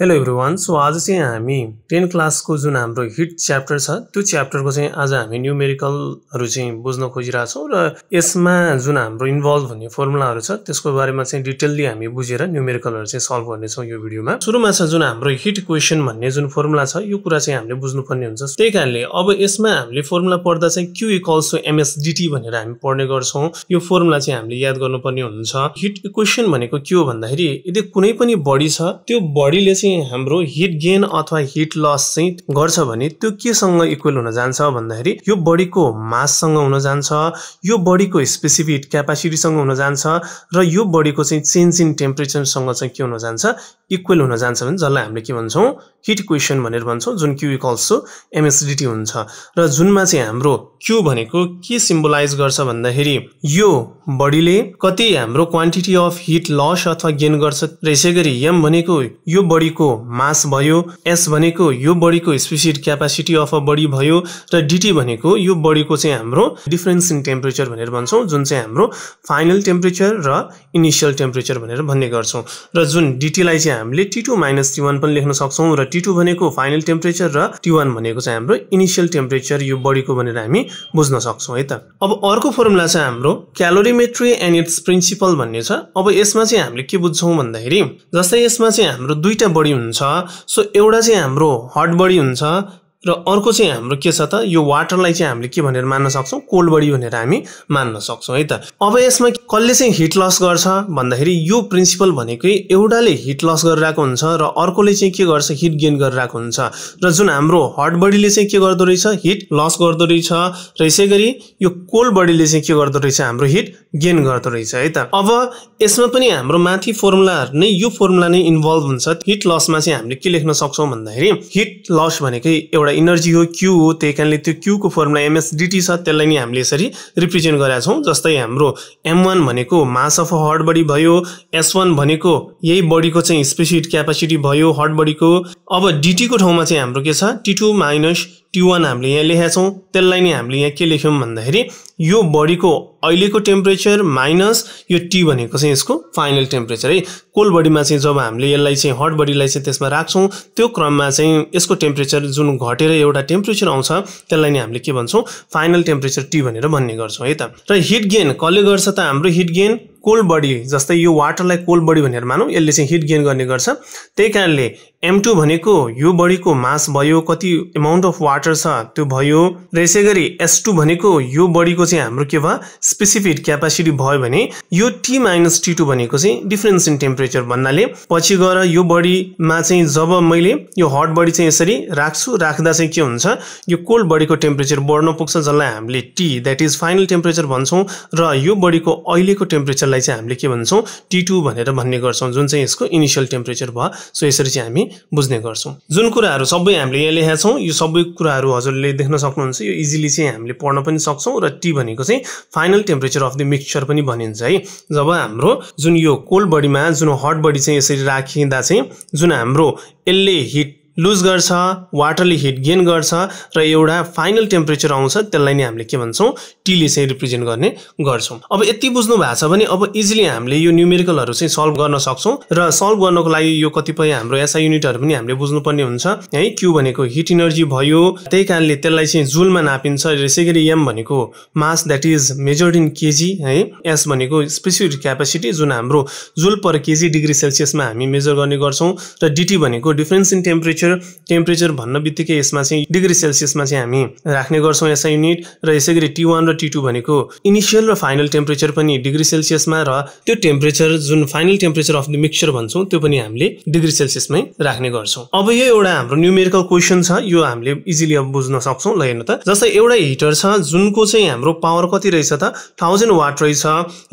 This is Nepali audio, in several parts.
हेलो एभ्री वान सो आज चाहिँ हामी टेन क्लासको जुन हाम्रो हिट च्याप्टर छ त्यो च्याप्टरको चाहिँ आज हामी न्युमेरिकलहरू चाहिँ बुझ्न खोजिरहेछौँ र यसमा जुन हाम्रो इन्भल्भ हुने फर्मुलाहरू छ त्यसको बारेमा चाहिँ डिटेलली हामी बुझेर न्युमेरिकलहरू चाहिँ सल्भ गर्नेछौँ यो भिडियोमा सुरुमा छ जुन हाम्रो हिट क्वेसन भन्ने जुन फर्मुला छ यो कुरा चाहिँ हामीले बुझ्नुपर्ने हुन्छ त्यही कारणले अब यसमा हामीले फर्मुला पढ्दा चाहिँ क्यु इक्वल्स टु एमएसडिटी भनेर हामी पढ्ने गर्छौँ यो फर्मुला चाहिँ हामीले याद गर्नुपर्ने हुन्छ हिट इक्वेसन भनेको के हो भन्दाखेरि यदि कुनै पनि बडी छ त्यो बडीले चाहिँ हाम्रो हिट गेन अथवा हिट लस चाहिँ गर्छ भने त्यो केसँग इक्वल हुन जान्छ भन्दाखेरि यो बडीको माससँग हुन जान्छ यो बडीको स्पेसिफिक क्यापासिटीसँग हुन जान्छ र यो बडीको चाहिँ चेन्ज इन टेम्परेचरसँग चाहिँ के हुन जान्छ इक्वल हुन जान्छ भने जसलाई हामीले के भन्छौँ हिट क्वेसन भनेर भन्छौँ जुन क्यु टु एमएसडिटी हुन्छ र जुनमा चाहिँ हाम्रो क्यु भनेको के सिम्बोलाइज गर्छ भन्दाखेरि यो बडीले कति हाम्रो क्वान्टिटी अफ हिट लस अथवा गेन गर्छ र यसै गरी यम भनेको यो बडी बडीको मास भयो एस भनेको यो बडीको specific capacity of a body भयो र डिटी भनेको यो बडीको चाहिँ हाम्रो डिफरेन्स इन टेम्परेचर भनेर भन्छौँ जुन चाहिँ हाम्रो फाइनल टेम्परेचर र इनिसियल टेम्परेचर भनेर भन्ने गर्छौँ र जुन डिटीलाई चाहिँ हामीले T two minus T one पनि लेख्न सक्छौँ र टी टू भनेको फाइनल टेम्परेचर र टी वान भनेको चाहिँ हाम्रो इनिसियल टेम्परेचर यो बडीको भनेर हामी बुझ्न सक्छौँ है त अब अर्को फर्मुला चाहिँ हाम्रो क्यालोरिमेट्री एन्ड इट्स प्रिन्सिपल भन्ने छ अब यसमा चाहिँ हामीले के बुझ्छौँ भन्दाखेरि जस्तै यसमा चाहिँ हाम्रो दुईवटा बडी हुन्छ सो एउटा चाहिँ हाम्रो हट बडी हुन्छ र अर्को चाहिँ हाम्रो के छ त यो वाटरलाई चाहिँ हामीले के भनेर मान्न सक्छौँ कोल्ड बडी भनेर हामी मान्न सक्छौँ है त अब यसमा कसले चाहिँ हिट लस गर्छ भन्दाखेरि यो प्रिन्सिपल भनेकै एउटाले हिट लस गरिरहेको हुन्छ र अर्कोले चाहिँ के गर्छ हिट गेन गरिरहेको हुन्छ र जुन हाम्रो हट बडीले चाहिँ के गर्दो रहेछ हिट लस गर्दो रहेछ र यसै गरी यो कोल्ड बडीले चाहिँ के गर्दो रहेछ हाम्रो हिट गेन गर्दो रहेछ है त अब यसमा पनि हाम्रो माथि फर्मुलाहरू नै यो फर्मुला नै इन्भल्भ हुन्छ हिट लसमा चाहिँ हामीले के लेख्न सक्छौँ भन्दाखेरि हिट लस भनेकै एउटा इनर्जी हो क्यु हो त्यही कारणले त्यो क्युको फर्मुला एमएसडिटी छ त्यसलाई नै हामीले यसरी रिप्रेजेन्ट गरेका छौँ जस्तै हाम्रो एम वान भनेको मास अफ हर्ड बडी भयो एस वान भनेको यही बडीको चाहिँ स्पेसिफिक क्यापासिटी भयो हर्ड बडीको अब डिटीको ठाउँमा चाहिँ हाम्रो के छ T two minus T one हामीले यहाँ लेखेका छौँ त्यसलाई नै हामीले यहाँ के लेख्यौँ भन्दाखेरि यो बडीको अहिलेको टेम्परेचर माइनस यो टी भनेको चाहिँ यसको फाइनल टेम्परेचर है कोल्ड बडीमा चाहिँ जब हामीले यसलाई चाहिँ हट बडीलाई चाहिँ त्यसमा राख्छौँ त्यो क्रममा चाहिँ यसको टेम्परेचर जुन घटेर एउटा टेम्परेचर आउँछ त्यसलाई नै हामीले के भन्छौँ फाइनल टेम्परेचर टी भनेर भन्ने गर्छौँ है त र हिट गेन कसले गर्छ त हाम्रो हिट गेन कोल्ड बडी जस्तै यो वाटरलाई कोल्ड बडी भनेर मानौँ यसले चाहिँ हिट गेन गर्ने गर्छ त्यही कारणले एम टू भनेको यो बडीको मास भयो कति एमाउन्ट अफ वाटर छ त्यो भयो र यसै गरी एस टू भनेको यो बडीको चाहिँ हाम्रो के भयो स्पेसिफिक क्यापासिटी भयो भने यो टी माइनस टी टू भनेको चाहिँ डिफरेन्स इन टेम्परेचर भन्नाले पछि गएर यो बडीमा चाहिँ जब मैले यो हट बडी चाहिँ यसरी राख्छु राख्दा चाहिँ के हुन्छ यो कोल्ड बडीको टेम्परेचर बढ्न पुग्छ जसलाई हामीले T that is final temperature भन्छौँ र यो बडीको अहिलेको टेम्परेचर यसलाई चाहिँ हामीले के भन्छौँ टी टू भनेर भन्ने गर्छौँ जुन चाहिँ यसको इनिसियल टेम्परेचर भयो सो यसरी चाहिँ हामी बुझ्ने गर्छौँ जुन कुराहरू सबै हामीले यहाँ लेखेका छौँ यो सबै कुराहरू हजुरले देख्न सक्नुहुन्छ यो इजिली चाहिँ हामीले पढ्न पनि सक्छौँ र टी भनेको चाहिँ final temperature of the mixture पनि भनिन्छ है जब हाम्रो जुन यो कोल्ड बडीमा जुन हट बडी चाहिँ यसरी राखिँदा चाहिँ जुन हाम्रो यसले हिट लुज गर्छ वाटरले हिट गेन गर्छ र एउटा फाइनल टेम्परेचर आउँछ त्यसलाई नै हामीले के भन्छौँ टीले चाहिँ रिप्रेजेन्ट गर्ने गर्छौँ अब यति बुझ्नु भएको छ भने अब इजिली हामीले यो न्युमेरिकलहरू चाहिँ सल्भ गर्न सक्छौँ र सल्भ गर्नको लागि यो कतिपय हाम्रो एसआई युनिटहरू पनि हामीले बुझ्नुपर्ने हुन्छ है क्यु भनेको हिट इनर्जी भयो त्यही कारणले त्यसलाई चाहिँ जुलमा नापिन्छ यसै गरी एम भनेको mass that is measured in KG है एस भनेको स्पेसिफिक क्यापेसिटी जुन हाम्रो जुल पर केजी डिग्री सेल्सियसमा हामी मेजर गर्ने गर्छौँ र डिटी भनेको difference in temperature temperature temperature भन्न बित्तिकै यसमा चाहिँ डिग्री सेल्सियसमा चाहिँ हामी राख्ने गर्छौँ यसै युनिट र यसै गरी टी वान र टी टू भनेको इनिसियल र फाइनल टेम्परेचर पनि डिग्री सेल्सियसमा र त्यो टेम्परेचर जुन final temperature of the mixture भन्छौँ त्यो पनि हामीले डिग्री सेल्सियसमै राख्ने गर्छौँ अब यो एउटा हाम्रो न्युमेरिकल क्वेसन छ यो हामीले इजिली अब बुझ्न सक्छौँ ल हेर्नु त जस्तै एउटा हिटर छ जुनको चाहिँ हाम्रो पावर कति रहेछ त थाउजन्ड वाट रहेछ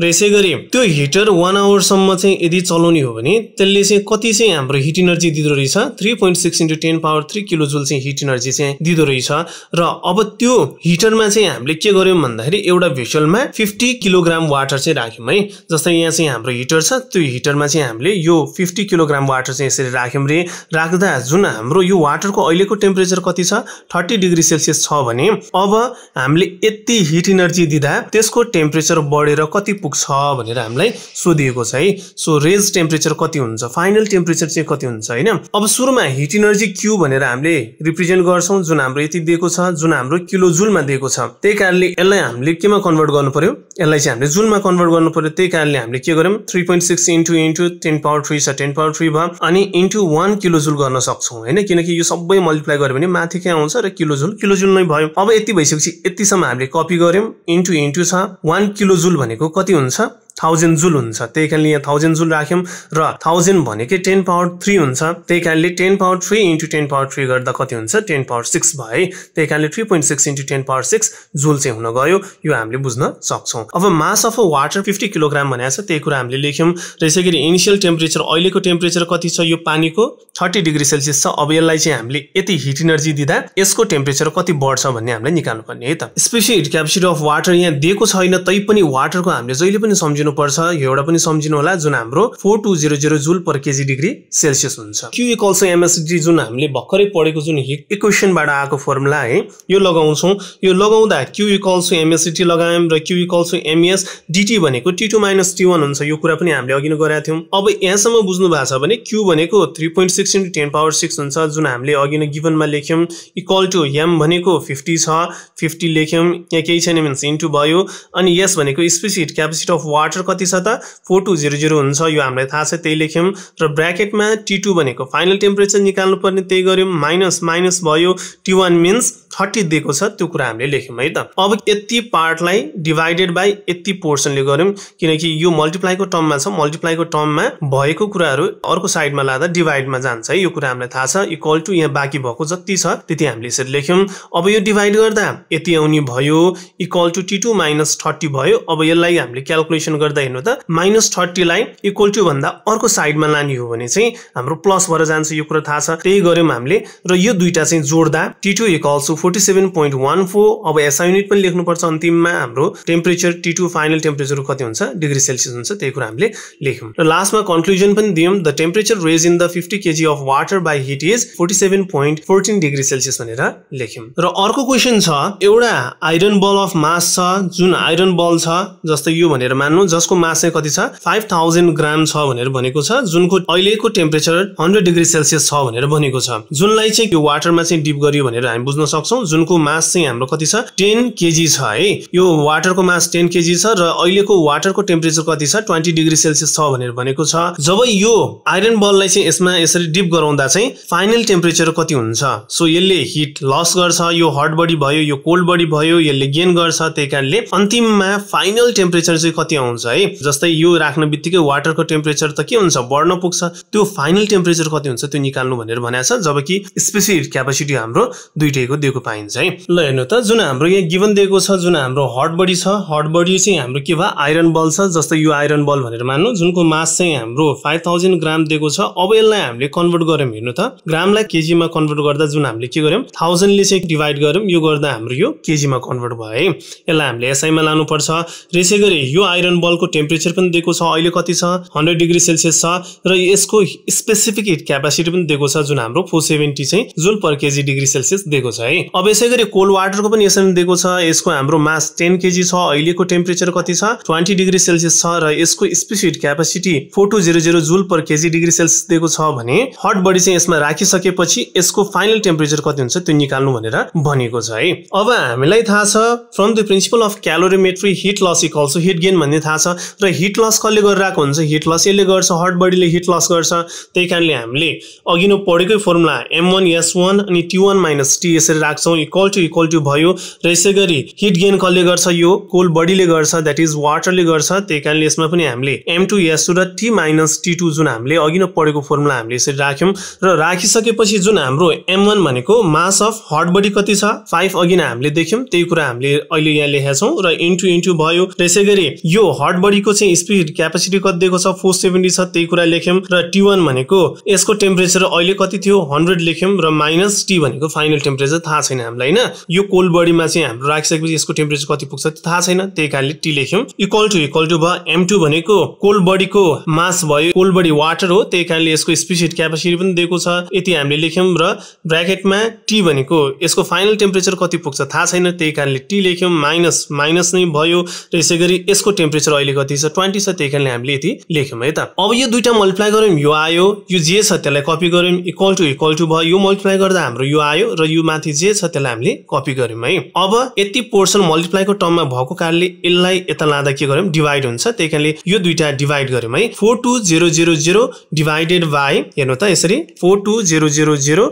र यसै गरी त्यो हिटर वान आवरसम्म चाहिँ यदि चलाउने हो भने त्यसले चाहिँ कति चाहिँ हाम्रो हिट इनर्जी दिँदो रहेछ three point six into ten power three kilo joule चाहिँ हिट इनर्जी चाहिँ दिँदो रहेछ र अब त्यो हिटरमा चाहिँ हामीले के गर्यौँ भन्दाखेरि एउटा भेसलमा फिफ्टी किलोग्राम वाटर चाहिँ राख्यौँ है जस्तै यहाँ चाहिँ हाम्रो हिटर छ त्यो हिटरमा चाहिँ हामीले यो फिफ्टी किलोग्राम वाटर चाहिँ यसरी राख्यौँ रे राख्दा जुन हाम्रो यो वाटरको अहिलेको टेम्परेचर कति छ थर्टी डिग्री सेल्सियस छ भने अब हामीले यति हिट इनर्जी दिँदा त्यसको टेम्परेचर बढेर कति पुग्छ भनेर हामीलाई सोधिएको छ है सो रेज टेम्परेचर कति हुन्छ फाइनल टेम्परेचर चाहिँ कति हुन्छ होइन अब सुरुमा हिट इनर्जी एनर्जी क्यू भनेर हामीले रिप्रेजेन्ट गर्छौँ जुन हाम्रो यति दिएको छ जुन हाम्रो किलो जुलमा दिएको छ त्यही कारणले यसलाई हामीले केमा कन्भर्ट गर्नु पर्यो यसलाई चाहिँ हामीले जुलमा कन्भर्ट गर्नु पर्यो त्यही कारणले हामीले के गर्यौँ three point six into into ten power three छ टेन पावर थ्री भयो अनि इन्टु वान जुल गर्न सक्छौँ होइन किनकि यो सबै मल्टिप्लाई गर्यो भने माथि कहाँ आउँछ र किलो जुल किलो जुल नै भयो अब यति भइसकेपछि यतिसम्म हामीले कपी गर्यौँ इन्टु इन्टु छ वान किलोजुल भनेको कति हुन्छ थाउजन्ड जुल हुन्छ त्यही कारणले यहाँ थाउजन्ड जुल राख्यौँ र थाउजन्ड भनेकै टेन पावर थ्री हुन्छ त्यही कारणले ten power three into ten power three गर्दा कति हुन्छ टेन पावर सिक्स भयो है त्यही कारणले three point six into ten power six joule चाहिँ हुन गयो यो हामीले बुझ्न सक्छौँ अब mass of a water fifty kilogram भनेको छ त्यही कुरा हामीले लेख्यौँ र यसै गरी इनिसियल टेम्परेचर अहिलेको टेम्परेचर कति छ यो पानीको थर्टी डिग्री सेल्सियस छ अब यसलाई चाहिँ हामीले यति हिट इनर्जी दिँदा यसको टेम्परेचर कति बढ्छ भन्ने हामीलाई निकाल्नुपर्ने है त special heat capacity of water यहाँ दिएको छैन तै पनि वाटरको हामीले जहिले पनि सम्झिनु दिनुपर्छ यो एउटा पनि सम्झिनु होला जुन हाम्रो four two zero zero joule per KG degree Celsius हुन्छ क्यु एक एमएसडी जुन हामीले भर्खरै पढेको जुन इक्वेसनबाट आएको फर्मुला है यो लगाउँछौँ यो लगाउँदा क्यु इकल्सो एमएसडी लगायौँ र क्यु इकल्सो एमएस डिटी भनेको T two minus T one हुन्छ यो कुरा पनि हामीले अघि नै गराएको थियौँ अब यहाँसम्म बुझ्नु भएको छ भने क्यु भनेको three point six into ten power six हुन्छ जुन हामीले अघि नै गिभनमा लेख्यौँ इक्वल टु एम भनेको फिफ्टी छ फिफ्टी लेख्यौँ यहाँ केही छैन मिन्स इन्टु भयो अनि यस भनेको specific capacity of water factor कति छ त फोर टू जिरो जिरो हुन्छ यो हामीलाई थाहा छ त्यही लेख्यौँ र ब्राकेटमा टी टू भनेको फाइनल टेम्परेचर निकाल्नुपर्ने त्यही गऱ्यौँ माइनस माइनस भयो टी वान मिन्स थर्टी दिएको छ त्यो कुरा हामीले लेख्यौँ है त अब यति पार्टलाई डिभाइडेड बाई यति पोर्सनले गऱ्यौँ किनकि यो मल्टिप्लाईको टर्ममा छ मल्टिप्लाईको टर्ममा भएको कुराहरू अर्को साइडमा लाँदा डिभाइडमा जान्छ है यो कुरा हामीलाई थाहा छ इक्वल टु यहाँ बाँकी भएको जति छ त्यति हामीले यसरी लेख्यौँ अब यो डिभाइड गर्दा यति आउने भयो equal to T two minus thirty भयो अब यसलाई हामीले क्यालकुलेसन गर्दा हेर्नु त माइनस थर्टीलाई इक्वल टु भन्दा अर्को साइडमा लाने हो भने चाहिँ हाम्रो प्लस भएर जान्छ यो कुरा थाहा छ त्यही गऱ्यौँ हामीले र यो दुइटा चाहिँ जोड्दा T two equals forty seven point one four अब एसआई युनिट पनि लेख्नुपर्छ अन्तिममा हाम्रो temperature T two final temperature कति हुन्छ डिग्री सेल्सियस हुन्छ त्यही कुरा हामीले लेख्यौँ र लास्टमा कन्क्लुजन पनि दियौँ the temperature rise in the fifty KG of water by heat is forty seven point fourteen degree Celsius भनेर लेख्यौँ र अर्को क्वेसन छ एउटा आइरन बल अफ मास छ जुन आइरन बल छ जस्तै यो भनेर मान्नु जसको मास चाहिँ कति छ फाइभ थाउजन्ड ग्राम छ भनेर भनेको छ जुनको अहिलेको टेम्परेचर हन्ड्रेड डिग्री सेल्सियस छ भनेर भनेको छ जुनलाई चाहिँ यो वाटरमा चाहिँ डिप गरियो भनेर हामी बुझ्न सक्छौँ सक्छौँ जुनको मास चाहिँ हाम्रो कति छ टेन केजी छ है यो वाटरको मास टेन केजी छ र अहिलेको वाटरको टेम्परेचर कति छ ट्वेन्टी डिग्री सेल्सियस छ भनेर भनेको छ जब यो आइरन बललाई चाहिँ यसमा यसरी डिप गराउँदा चाहिँ फाइनल टेम्परेचर कति हुन्छ सो यसले हिट लस गर्छ यो हट बडी भयो यो कोल्ड बडी भयो यसले गेन गर्छ त्यही कारणले अन्तिममा फाइनल टेम्परेचर चाहिँ कति आउँछ है जस्तै यो राख्ने बित्तिकै वाटरको टेम्परेचर त के हुन्छ बढ्न पुग्छ त्यो फाइनल टेम्परेचर कति हुन्छ त्यो निकाल्नु भनेर भनेको छ जबकि स्पेसिफिक क्यापेसिटी हाम्रो दुइटैको दिएको पाइन्छ है ल हेर्नु त जुन हाम्रो यहाँ गिभन दिएको छ जुन हाम्रो हट बडी छ हट बडी चाहिँ हाम्रो के भयो आइरन बल छ जस्तै यो आइरन बल भनेर मान्नु जुनको मास चाहिँ हाम्रो फाइभ थाउजन्ड ग्राम दिएको छ अब यसलाई हामीले कन्भर्ट गऱ्यौँ हेर्नु त ग्रामलाई केजीमा कन्भर्ट गर्दा जुन हामीले के गर्यौँ थाउजन्डले चाहिँ डिभाइड गऱ्यौँ यो गर्दा हाम्रो यो केजीमा कन्भर्ट भयो है यसलाई हामीले एसआईमा लानुपर्छ र यसै गरी यो आइरन बलको टेम्परेचर पनि दिएको छ अहिले कति छ हन्ड्रेड डिग्री सेल्सियस छ र यसको स्पेसिफिक हिट क्यापासिटी पनि दिएको छ जुन हाम्रो फोर सेभेन्टी चाहिँ जुन पर केजी डिग्री सेल्सियस दिएको छ है अब यसै गरी कोल्ड वाटरको पनि यसरी दिएको छ यसको हाम्रो मास टेन केजी छ अहिलेको टेम्परेचर कति छ ट्वेन्टी डिग्री सेल्सियस छ र यसको specific capacity four two zero zero joule per KG degree Celsius दिएको छ भने हट बडी चाहिँ यसमा राखिसकेपछि यसको फाइनल टेम्परेचर कति हुन्छ त्यो निकाल्नु भनेर भनेको छ है अब हामीलाई थाहा छ from the principle of calorimetry heat loss इक अल्सो हिट गेन भन्ने थाहा छ र हिट लस कसले गरिरहेको हुन्छ हिट लस यसले गर्छ हट बडीले हिट लस गर्छ त्यही कारणले हामीले अघि नै पढेकै formula M one S one अनि टी वान माइनस टी यसरी राख्छ राख्छौँ इक्वल टु इक्वल टु भयो र यसै गरी हिट गेन कसले गर्छ यो कोल बडीले गर्छ द्याट इज वाटरले गर्छ त्यही कारणले यसमा पनि हामीले एम टू एस टू र टी माइनस टी टू जुन हामीले अघि नै पढेको फर्मुला हामीले यसरी राख्यौँ र राखिसकेपछि जुन हाम्रो एम वान भनेको मास अफ हट बडी कति छ फाइभ अघि नै हामीले देख्यौँ त्यही कुरा हामीले अहिले यहाँ लेखेका छौँ र इन्टु इन्टु भयो र यसै गरी यो हट बडीको चाहिँ स्पिड क्यापेसिटी कति दिएको छ फोर सेभेन्टी छ त्यही कुरा लेख्यौँ र टी वान भनेको यसको टेम्परेचर अहिले कति थियो हन्ड्रेड लेख्यौँ र माइनस टी भनेको फाइनल टेम्परेचर थाहा छ छैन हामीलाई होइन यो कोल्ड बडीमा चाहिँ हाम्रो राखिसकेपछि यसको टेम्परेचर कति पुग्छ थाहा छैन त्यही कारणले टी लेख्यौँ इक्वल टु इक्वल टु भयो एम टू भनेको कोल्ड बडीको मास भयो कोल्ड बडी वाटर हो त्यही कारणले यसको स्पिसिड क्यापेसिटी पनि दिएको छ यति हामीले लेख्यौँ र ब्राकेटमा टी भनेको यसको फाइनल टेम्परेचर कति पुग्छ थाहा छैन त्यही कारणले टी लेख्यौँ माइनस माइनस नै भयो र यसै गरी यसको टेम्परेचर अहिले कति छ ट्वेन्टी छ त्यही कारणले हामीले यति लेख्यौँ है त अब यो दुइटा मल्टिप्लाई गऱ्यौँ यो आयो यो जे छ त्यसलाई कपी गऱ्यौँ इक्वल टु इक्वल टु भयो यो मल्टिप्लाई गर्दा हाम्रो यो आयो र यो माथि जे छ छ त्यसलाई हामीले कपी गऱ्यौँ है अब यति पोर्सन मल्टिप्लाईको टर्ममा भएको कारणले यसलाई यता लाँदा के गर्यौँ डिभाइड हुन्छ त्यही कारणले यो दुईवटा डिभाइड गऱ्यौँ है four two zero zero zero divided by हेर्नु त यसरी four two zero zero zero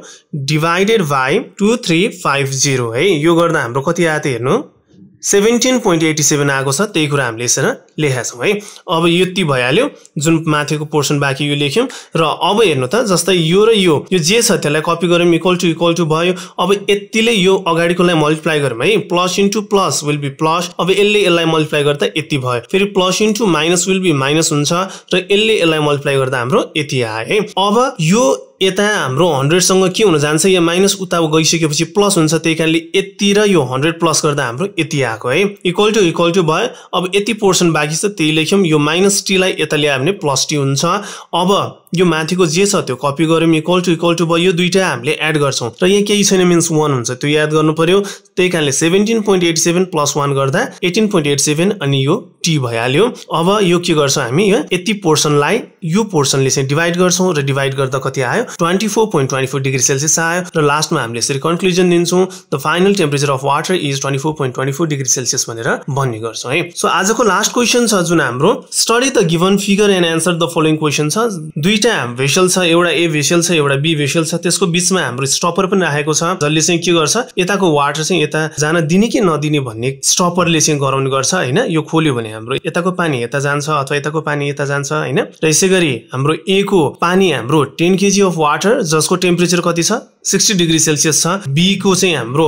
divided by two three five zero है यो गर्दा हाम्रो कति आयो त हेर्नु सेभेन्टिन पोइन्ट एटी सेभेन आएको छ त्यही कुरा हामीले यसरी लेखा छौँ है अब यति भइहाल्यो जुन माथिको पोर्सन बाँकी यो लेख्यौँ र अब हेर्नु त जस्तै यो र यो यो जे छ त्यसलाई कपी गऱ्यौँ इक्वल टु इक्वल टु भयो अब यतिले यो अगाडिकोलाई मल्टिप्लाई गरौँ है plus into plus will be plus अब यसले यसलाई मल्टिप्लाई गर्दा यति भयो फेरि plus into minus will be minus हुन्छ र यसले यसलाई मल्टिप्लाई गर्दा हाम्रो यति आयो है अब यो यता हाम्रो हन्ड्रेडसँग के हुन जान्छ यो माइनस उता गइसकेपछि प्लस हुन्छ त्यही कारणले यति र यो हन्ड्रेड प्लस गर्दा हाम्रो यति आएको है इक्वल टु इक्वल टु भयो अब यति पोर्सन बाँकी छ त्यही लेख्यौँ यो माइनस टीलाई यता ल्यायो भने प्लस टी हुन्छ अब यो माथिको जे छ त्यो कपी गऱ्यौँ इक्वल टु इक्वल टु भयो यो दुइटा हामीले एड गर्छौँ र यहाँ केही छैन मिन्स वान हुन्छ त्यो याद गर्नु पर्यो त्यही कारणले seventeen point eight seven plus one गर्दा एटिन पोइन्ट एट सेभेन अनि यो टी भइहाल्यो अब यो के गर्छौँ हामी यो यति पोर्सनलाई यो पोर्सनले चाहिँ डिभाइड गर्छौँ र डिभाइड गर्दा कति आयो twenty four point twenty four degree Celsius आयो र लास्टमा हामीले यसरी कन्क्लुजन दिन्छौँ the final temperature of water is twenty four point twenty four degree Celsius भनेर भन्ने गर्छौँ है सो आजको लास्ट क्वेसन छ जुन हाम्रो study the given figure and answer the following question छ दुईवटा भेसल छ एउटा ए भेसल छ एउटा बी भेसल छ त्यसको बिचमा हाम्रो स्टपर पनि राखेको छ जसले चाहिँ के गर्छ यताको वाटर चाहिँ यता जान दिने कि नदिने भन्ने स्टपरले चाहिँ गराउने गर्छ होइन यो खोल्यो भने हाम्रो यताको पानी यता जान्छ अथवा यताको पानी यता जान्छ होइन र यसै गरी हाम्रो ए को पानी हाम्रो टेन केजी अफ वाटर जसको टेम्परेचर कति छ सिक्सटी डिग्री सेल्सियस छ बीको चाहिँ हाम्रो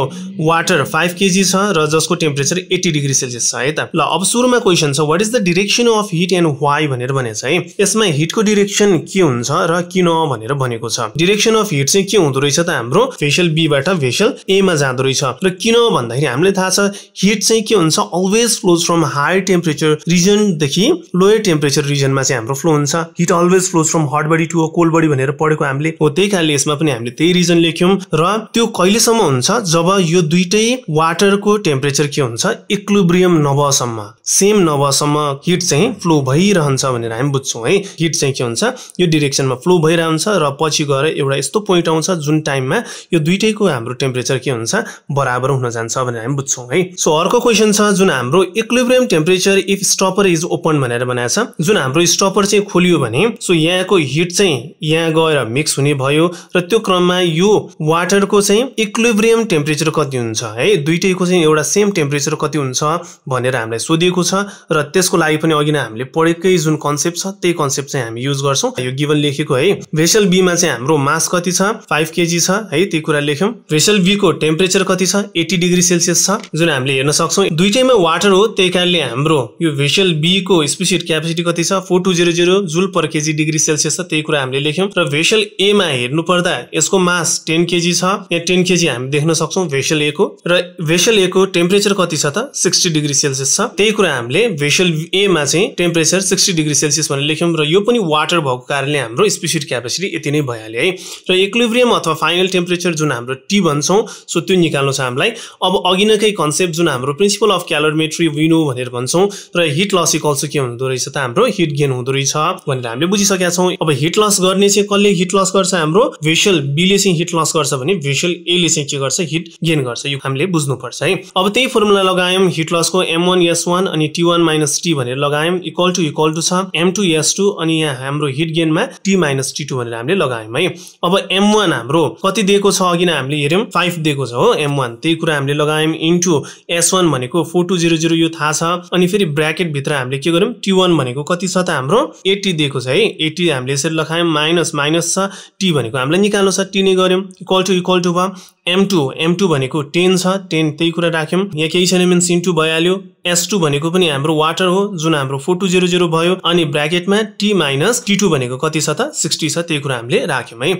वाटर फाइभ केजी छ र जसको टेम्परेचर एट्टी डिग्री सेल्सियस छ है त ल अब सुरुमा क्वेसन छ what is the direction of heat and why भनेर भनेको छ है यसमा हिटको डिरेक्सन के हुन्छ र किन भनेर भनेको छ डिरेक्सन अफ हिट चाहिँ के हुँदो रहेछ त हाम्रो भेसल बीबाट भेसल एमा जाँदो रहेछ र किन भन्दाखेरि हामीलाई थाहा छ हिट चाहिँ के हुन्छ always flows from high temperature रिजनदेखि लोयर टेम्परेचर रिजनमा चाहिँ हाम्रो फ्लो हुन्छ heat always flows from hot body to cold body भनेर पढेको हामीले हामीले हो त्यही कारणले यसमा पनि हामीले त्यही रिजन लेख्यौँ र त्यो कहिलेसम्म हुन्छ जब यो दुइटै वाटरको टेम्परेचर के हुन्छ इक्लुब्रियम नभएसम्म सेम नभएसम्म हिट चाहिँ फ्लो भइरहन्छ भनेर हामी बुझ्छौँ है हिट चाहिँ के हुन्छ यो डिरेक्सनमा फ्लो भइरहन्छ र पछि गएर एउटा यस्तो पोइन्ट आउँछ जुन टाइममा यो दुइटैको हाम्रो टेम्परेचर के हुन्छ बराबर हुन जान्छ भनेर हामी बुझ्छौँ है सो अर्को क्वेसन छ जुन हाम्रो equilibrium temperature if stopper is open भनेर बनाएको छ जुन हाम्रो स्टपर चाहिँ खोलियो भने सो यहाँको हिट चाहिँ यहाँ गएर मिक्स फिक्स हुने भयो र त्यो क्रममा यो वाटरको चाहिँ इक्लिब्रियम टेम्परेचर कति हुन्छ है दुइटैको चाहिँ एउटा सेम टेम्परेचर कति हुन्छ भनेर हामीलाई सोधिएको छ र त्यसको लागि पनि अघि नै हामीले पढेकै जुन कन्सेप्ट छ त्यही कन्सेप्ट चाहिँ हामी युज गर्छौँ यो गिभन लेखेको है भेसल बीमा चाहिँ हाम्रो मास कति छ फाइभ केजी छ है त्यही कुरा लेख्यौँ भेसल बीको टेम्परेचर कति छ एट्टी डिग्री सेल्सियस छ जुन हामीले हेर्न सक्छौँ दुइटैमा वाटर हो त्यही कारणले हाम्रो यो भेसल बीको स्पेसिट क्यापेसिटी कति छ four two zero zero joule per KG degree Celsius छ त्यही कुरा हामीले लेख्यौँ र भेसल एमा हेर्नुपर्दा यसको मास टेन केजी छ यहाँ टेन केजी हामी देख्न सक्छौँ भेसल ए को र भेसल ए को टेम्परेचर कति छ त सिक्सटी डिग्री सेल्सियस छ त्यही कुरा हामीले भेसल एमा चाहिँ टेम्परेचर सिक्सटी डिग्री सेल्सियस भनेर लेख्यौँ र यो पनि वाटर भएको कारणले हाम्रो स्पेसिड क्यापेसिटी यति नै भइहाल्यो है र इक्लिब्रियम अथवा फाइनल टेम्परेचर जुन हाम्रो टी भन्छौँ सो त्यो निकाल्नु छ हामीलाई अब अघि नकै कन्सेप्ट जुन हाम्रो प्रिन्सिपल अफ क्यालोमेट्री विनो भनेर भन्छौँ र हिट लस इक्वल्स के हुँदो रहेछ त हाम्रो हिट गेन हुँदो रहेछ भनेर हामीले बुझिसकेका छौँ अब हिट लस गर्ने चाहिँ कसले हिट लस लस गर्छ हाम्रो भेसल बीले चाहिँ हिट लस गर्छ भने भेसल एले चाहिँ के गर्छ हिट गेन गर्छ यो हामीले बुझ्नुपर्छ है अब त्यही फर्मुला लगायौँ हिट लसको एम वान एस वान अनि टी वान माइनस टी भनेर लगायौँ इक्वल टु इक्वल टु छ एम टू एस टू अनि यहाँ हाम्रो हिट गेनमा टी माइनस टी टू भनेर हामीले लगायौँ है अब एम वान हाम्रो कति दिएको छ अघि नै हामीले हेऱ्यौँ फाइभ दिएको छ हो एम वान त्यही कुरा हामीले लगायौँ इन्टु एस वान भनेको फोर टू जिरो जिरो यो थाहा छ अनि फेरि ब्राकेटभित्र हामीले के गर्यौँ टी वान भनेको कति छ त हाम्रो एट्टी दिएको छ है एट्टी हामीले यसरी लगायौँ माइनस माइनस छ टी भनेको हामीलाई निकाल्नु छ टी नै गऱ्यौँ इक्वल टु इक्वल टु भयो एम टू एम टू भनेको टेन छ टेन त्यही कुरा राख्यौँ यहाँ केही छैन मिन्स टू भइहाल्यो एस टू भनेको पनि हाम्रो वाटर हो जुन हाम्रो फोर टू जिरो जिरो भयो अनि ब्राकेटमा टी माइनस टी टू भनेको कति छ त सिक्सटी छ त्यही कुरा हामीले राख्यौँ है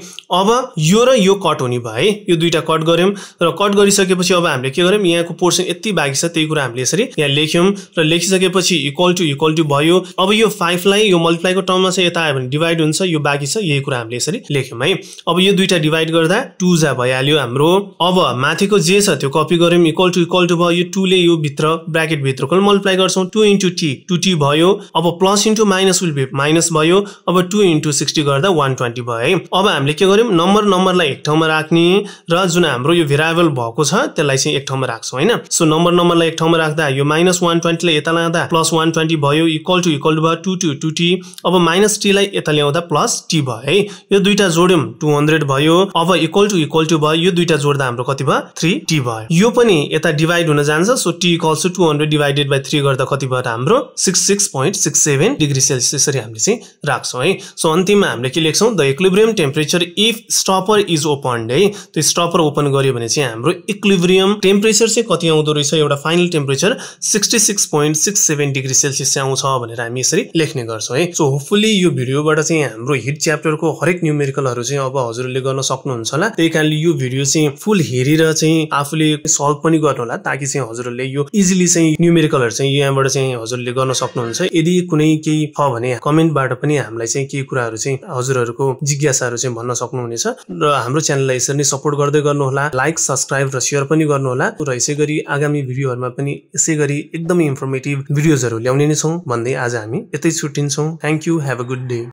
अब यो र यो कट हुने भयो है यो दुइटा कट गऱ्यौँ र कट गरिसकेपछि अब हामीले के गर्यौँ यहाँको पोर्सन यति बाँकी छ त्यही कुरा हामीले यसरी यहाँ लेख्यौँ र लेखिसकेपछि इक्वल टु इक्वल टु भयो अब यो फाइभलाई यो मल्टिप्लाईको टर्ममा चाहिँ यता आयो भने डिभाइड हुन्छ यो बाँकी छ यही कुरा हामीले यसरी लेख्यौँ है अब यो दुइटा डिभाइड गर्दा टु जा भइहाल्यो हाम्रो अब माथिको जे छ त्यो कपी गऱ्यौँ इक्वल टु इक्वल टु भयो टूले यो भित्र ब्राकेटभित्रको मल्टिप्लाई गर्छौँ two into T two T भयो अब plus into minus will be minus भयो अब टू इन्टु सिक्सटी गर्दा वान ट्वेन्टी भयो है अब हामीले के गर्यौँ नम्बर नम्बरलाई एक ठाउँमा राख्ने र जुन हाम्रो यो भेराबल भएको छ त्यसलाई चाहिँ एक ठाउँमा राख्छौँ होइन सो नम्बर नम्बरलाई एक ठाउँमा राख्दा यो माइनस वान ट्वेन्टीलाई यता लाँदा प्लस वान ट्वेन्टी भयो इक्वल टु इक्वल टु भयो टू टू टू टी अब माइनस टीलाई यता ल्याउँदा प्लस टी भयो है यो दुईवटा जोड्यौँ टू हन्ड्रेड भयो अब इक्वल टु इक्वल टु भयो यो दुईवटा जोड्दा हाम्रो कति भयो थ्री टी भयो यो पनि यता डिभाइड हुन जान्छ so T equals two hundred divided by three गर्दा कति भयो हाम्रो six six point six seven degree Celsius यसरी हामीले चाहिँ राख्छौँ है सो अन्तिममा हामीले के लेख्छौँ the equilibrium temperature if stopper is open है त्यो स्टपर ओपन गर्यो भने चाहिँ हाम्रो इक्लिब्रियम टेम्परेचर चाहिँ कति आउँदो रहेछ एउटा final temperature sixty six point six seven degree Celsius आउँछ भनेर हामी यसरी लेख्ने गर्छौँ है सो होपफुली यो भिडियोबाट चाहिँ हाम्रो हिट च्याप्टरको हरेक न्युमेरिकलहरू चाहिँ अब हजुरले गर्न सक्नुहुन्छ होला त्यही कारणले यो भिडियो चाहिँ फुल हेरेर चाहिँ आफूले सल्भ पनि गर्नु होला ताकि चाहिँ हजुरहरूले यो इजिली चाहिँ न्युमेरिकलहरू चाहिँ यहाँबाट चाहिँ हजुरले गर्न सक्नुहुन्छ यदि कुनै केही छ भने कमेन्टबाट पनि हामीलाई चाहिँ केही कुराहरू चाहिँ हजुरहरूको जिज्ञासाहरू चाहिँ भन्न सक्नुहुनेछ र हाम्रो च्यानललाई यसरी नै सपोर्ट गर्दै गर्नुहोला लाइक सब्सक्राइब र सेयर पनि गर्नुहोला र यसै गरी आगामी भिडियोहरूमा पनि यसै गरी एकदमै इन्फर्मेटिभ भिडियोजहरू ल्याउने नै छौँ भन्दै आज हामी यतै छुट्टिन्छौँ thank you have a good day